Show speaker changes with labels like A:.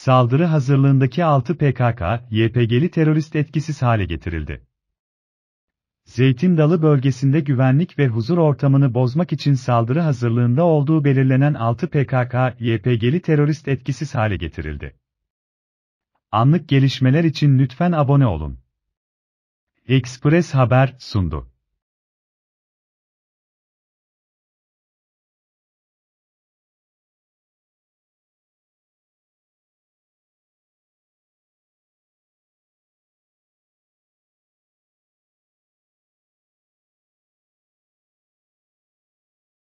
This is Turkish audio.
A: Saldırı hazırlığındaki 6 PKK-YPG'li terörist etkisiz hale getirildi. Zeytin Dalı bölgesinde güvenlik ve huzur ortamını bozmak için saldırı hazırlığında olduğu belirlenen 6 PKK-YPG'li terörist etkisiz hale getirildi. Anlık gelişmeler için lütfen abone olun.
B: Express Haber sundu.